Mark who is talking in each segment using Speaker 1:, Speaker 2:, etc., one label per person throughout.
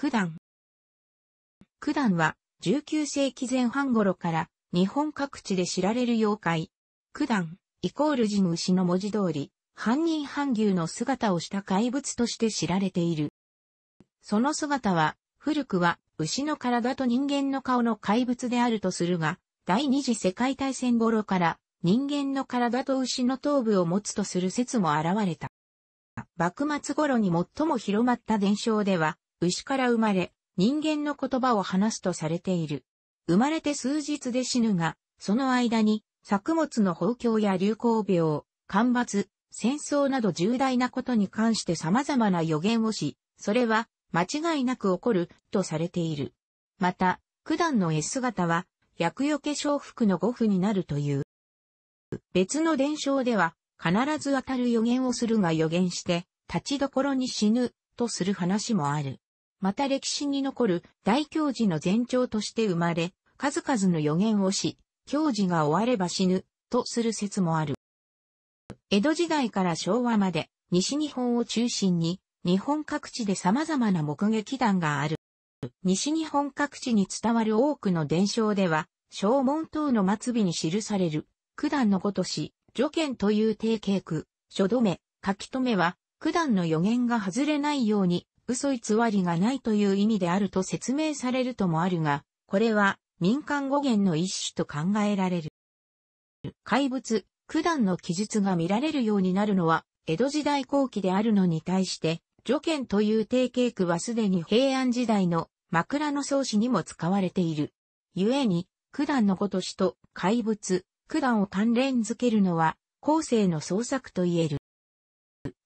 Speaker 1: 九段。九段は19世紀前半頃から日本各地で知られる妖怪。九段イコール人牛の文字通り、半人半牛の姿をした怪物として知られている。その姿は、古くは牛の体と人間の顔の怪物であるとするが、第二次世界大戦頃から人間の体と牛の頭部を持つとする説も現れた。幕末頃に最も広まった伝承では、牛から生まれ、人間の言葉を話すとされている。生まれて数日で死ぬが、その間に、作物の豊況や流行病、干ばつ、戦争など重大なことに関して様々な予言をし、それは間違いなく起こるとされている。また、九段の絵姿は、薬除け小服の五符になるという。別の伝承では、必ず当たる予言をするが予言して、立ちどころに死ぬとする話もある。また歴史に残る大教授の前兆として生まれ、数々の予言をし、教授が終われば死ぬ、とする説もある。江戸時代から昭和まで、西日本を中心に、日本各地で様々な目撃談がある。西日本各地に伝わる多くの伝承では、昭門等の末尾に記される、九段のごとし、助剣という定型句、書留め、書き留めは、九段の予言が外れないように、嘘偽りがないという意味であると説明されるともあるが、これは民間語源の一種と考えられる。怪物、九段の記述が見られるようになるのは、江戸時代後期であるのに対して、助剣という定型句はすでに平安時代の枕草子にも使われている。故に、九段のごとしと怪物、九段を関連づけるのは、後世の創作と言える。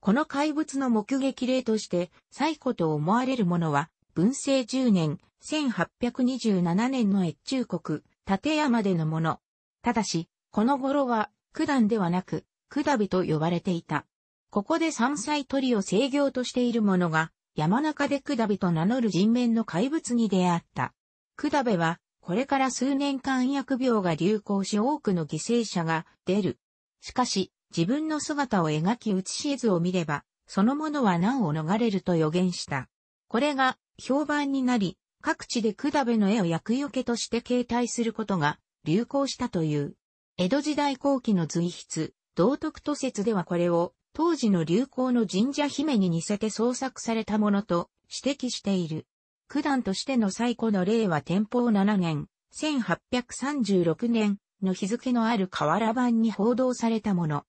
Speaker 1: この怪物の目撃例として、最古と思われるものは、文政10年、1827年の越中国、立山でのもの。ただし、この頃は、九段ではなく、九旅と呼ばれていた。ここで山菜鳥を制御としているものが、山中で九旅と名乗る人面の怪物に出会った。九旅は、これから数年間疫病が流行し多くの犠牲者が出る。しかし、自分の姿を描き写し絵図を見れば、そのものは難を逃れると予言した。これが評判になり、各地で管部の絵を厄除けとして形態することが流行したという。江戸時代後期の随筆、道徳と説ではこれを当時の流行の神社姫に似せて創作されたものと指摘している。九段としての最古の例は天保7年、1836年の日付のある河原版に報道されたもの。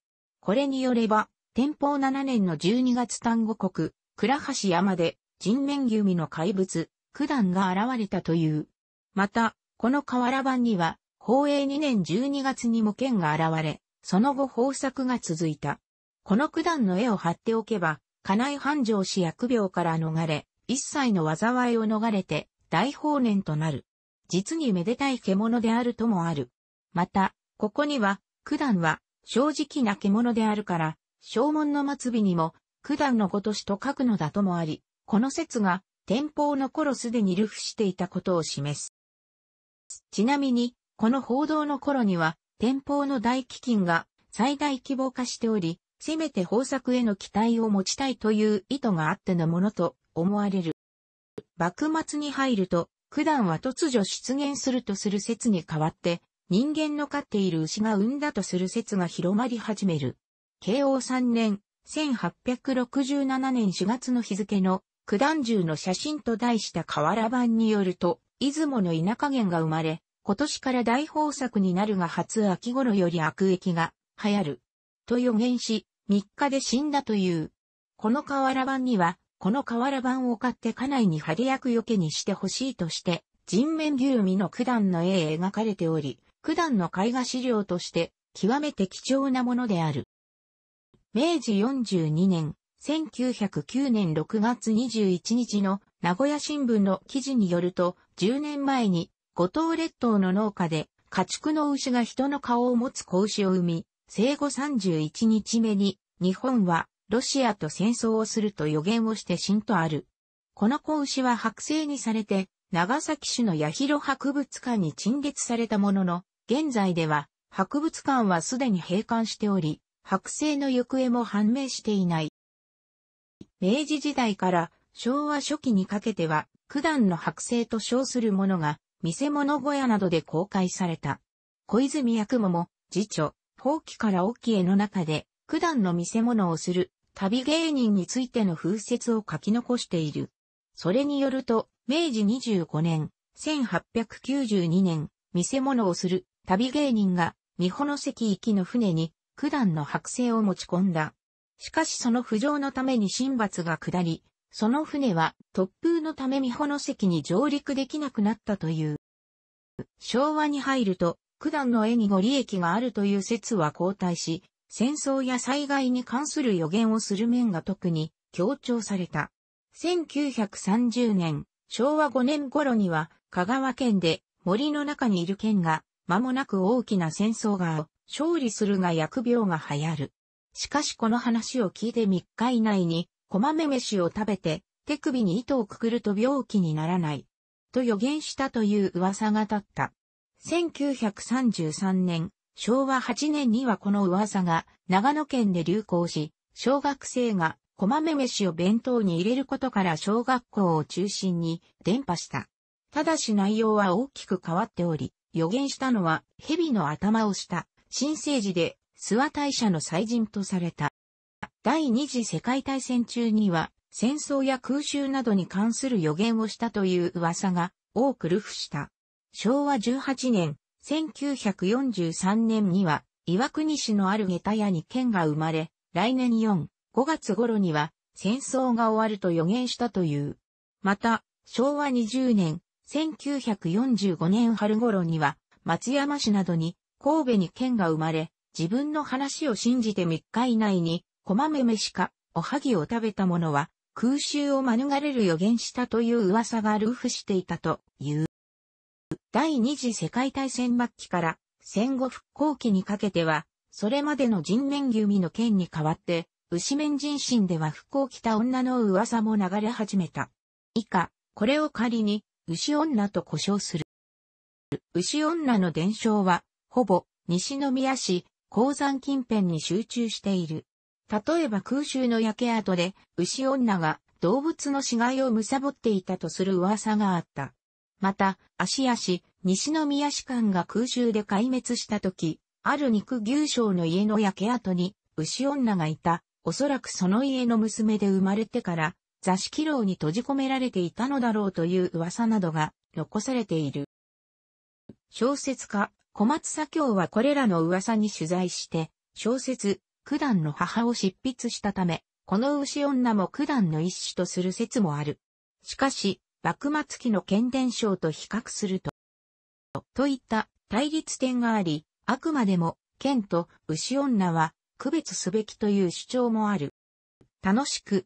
Speaker 1: これによれば、天保7年の12月丹後国、倉橋山で人面弓の怪物、九段が現れたという。また、この瓦版には、宝永2年12月にも剣が現れ、その後豊作が続いた。この九段の絵を貼っておけば、家内繁盛し薬病から逃れ、一切の災いを逃れて、大法年となる。実にめでたい獣であるともある。また、ここには、九段は、正直な獣であるから、正門の末尾にも、九段のごとしと書くのだともあり、この説が、天保の頃すでに流布していたことを示す。ちなみに、この報道の頃には、天保の大飢饉が最大規模化しており、せめて豊作への期待を持ちたいという意図があってのものと思われる。幕末に入ると、九段は突如出現するとする説に変わって、人間の飼っている牛が産んだとする説が広まり始める。慶応3年、1867年4月の日付の九段獣の写真と題した河原版によると、出雲の田加減が生まれ、今年から大豊作になるが初秋頃より悪役が流行る。と予言し、3日で死んだという。この河原版には、この河原版を買って家内に派手役よけにしてほしいとして、人面牛身の九段の絵描かれており、九段の絵画資料として極めて貴重なものである。明治42年、1909年6月21日の名古屋新聞の記事によると、10年前に五島列島の農家で家畜の牛が人の顔を持つ子牛を産み、生後31日目に日本はロシアと戦争をすると予言をして信とある。この子牛は剥製にされて長崎市の八広博物館に陳列されたものの、現在では、博物館はすでに閉館しており、剥製の行方も判明していない。明治時代から昭和初期にかけては、九段の剥製と称するものが、見せ物小屋などで公開された。小泉役もも、次女、後期から沖への中で、九段の見せ物をする旅芸人についての風説を書き残している。それによると、明治25年、1892年、見せ物をする旅芸人が、三保の関行きの船に、九段の剥製を持ち込んだ。しかしその浮上のために神罰が下り、その船は突風のため三保の関に上陸できなくなったという。昭和に入ると、九段の絵にご利益があるという説は後退し、戦争や災害に関する予言をする面が特に強調された。1930年、昭和5年頃には、香川県で森の中にいる県が間もなく大きな戦争が、勝利するが疫病が流行る。しかしこの話を聞いて3日以内に、こまめ飯を食べて、手首に糸をくくると病気にならない。と予言したという噂が立った。1933年、昭和8年にはこの噂が長野県で流行し、小学生がこまめ飯を弁当に入れることから小学校を中心に伝播した。ただし内容は大きく変わっており、予言したのは蛇の頭をした新生児で諏訪大社の祭人とされた。第二次世界大戦中には戦争や空襲などに関する予言をしたという噂が多く流布した。昭和18年、1943年には岩国市のある下駄屋に県が生まれ、来年4、5月頃には戦争が終わると予言したという。また、昭和20年、1945年春頃には、松山市などに、神戸に県が生まれ、自分の話を信じて3日以内に、こまめめしか、おはぎを食べた者は、空襲を免れる予言したという噂がルーフしていたという。第二次世界大戦末期から戦後復興期にかけては、それまでの人面弓の県に代わって、牛面人心では復興来た女の噂も流れ始めた。以下、これを仮に牛女と呼称する。牛女の伝承は、ほぼ、西宮市、鉱山近辺に集中している。例えば空襲の焼け跡で、牛女が動物の死骸を貪っていたとする噂があった。また、足屋市、西宮市間が空襲で壊滅した時、ある肉牛匠の家の焼け跡に、牛女がいた、おそらくその家の娘で生まれてから、座敷牢に閉じ込められていたのだろうという噂などが残されている。小説家、小松左京はこれらの噂に取材して、小説、九段の母を執筆したため、この牛女も九段の一種とする説もある。しかし、幕末期の剣伝賞と比較すると、といった対立点があり、あくまでも剣と牛女は区別すべきという主張もある。楽しく